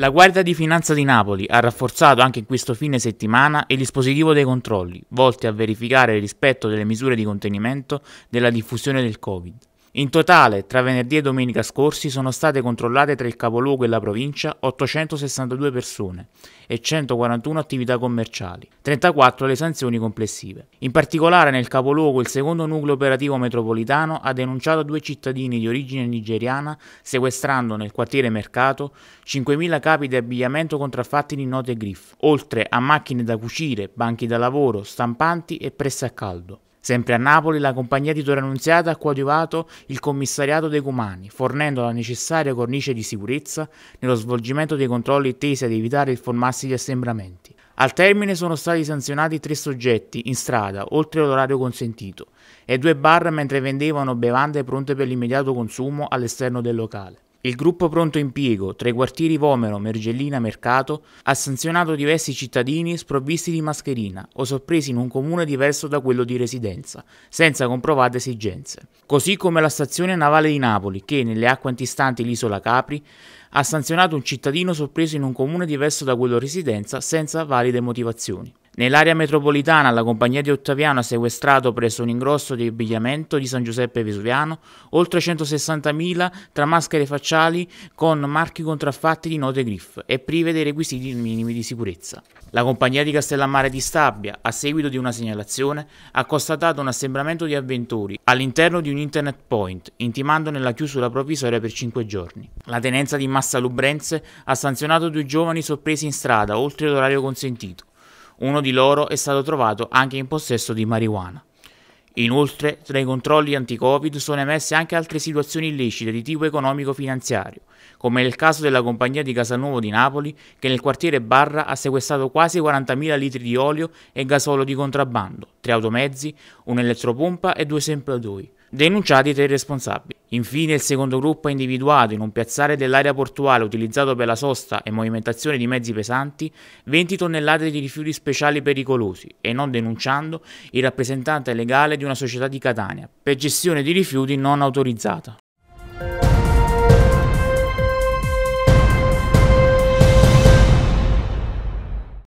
La Guardia di Finanza di Napoli ha rafforzato anche in questo fine settimana il dispositivo dei controlli, volti a verificare il rispetto delle misure di contenimento della diffusione del Covid. In totale, tra venerdì e domenica scorsi sono state controllate tra il capoluogo e la provincia 862 persone e 141 attività commerciali, 34 le sanzioni complessive. In particolare nel capoluogo il secondo nucleo operativo metropolitano ha denunciato due cittadini di origine nigeriana sequestrando nel quartiere Mercato 5.000 capi di abbigliamento contraffatti di note griff, oltre a macchine da cucire, banchi da lavoro, stampanti e presse a caldo. Sempre a Napoli la compagnia di Torre Annunziata ha coadiuvato il commissariato dei Cumani, fornendo la necessaria cornice di sicurezza nello svolgimento dei controlli tesi ad evitare il formarsi di assembramenti. Al termine sono stati sanzionati tre soggetti in strada, oltre l'orario consentito, e due bar mentre vendevano bevande pronte per l'immediato consumo all'esterno del locale. Il gruppo Pronto Impiego, tra i quartieri Vomero, Mergellina, Mercato, ha sanzionato diversi cittadini sprovvisti di mascherina o sorpresi in un comune diverso da quello di residenza, senza comprovate esigenze. Così come la stazione navale di Napoli, che nelle acque antistanti l'isola Capri, ha sanzionato un cittadino sorpreso in un comune diverso da quello di residenza senza valide motivazioni. Nell'area metropolitana la compagnia di Ottaviano ha sequestrato presso un ingrosso di abbigliamento di San Giuseppe Vesuviano oltre 160.000 tra maschere facciali con marchi contraffatti di note griff e prive dei requisiti minimi di sicurezza. La compagnia di Castellammare di Stabia, a seguito di una segnalazione, ha constatato un assembramento di avventori all'interno di un internet point, intimandone la chiusura provvisoria per 5 giorni. La tenenza di Massa Lubrense ha sanzionato due giovani sorpresi in strada oltre l'orario consentito uno di loro è stato trovato anche in possesso di marijuana. Inoltre, tra i controlli anti-Covid sono emesse anche altre situazioni illecite di tipo economico-finanziario, come nel caso della compagnia di Casalnuovo di Napoli che nel quartiere Barra ha sequestrato quasi 40.000 litri di olio e gasolio di contrabbando, tre automezzi, un'elettropompa e due sempliodoi denunciati tra i responsabili. Infine il secondo gruppo è individuato in un piazzale dell'area portuale utilizzato per la sosta e movimentazione di mezzi pesanti 20 tonnellate di rifiuti speciali pericolosi e non denunciando il rappresentante legale di una società di Catania per gestione di rifiuti non autorizzata.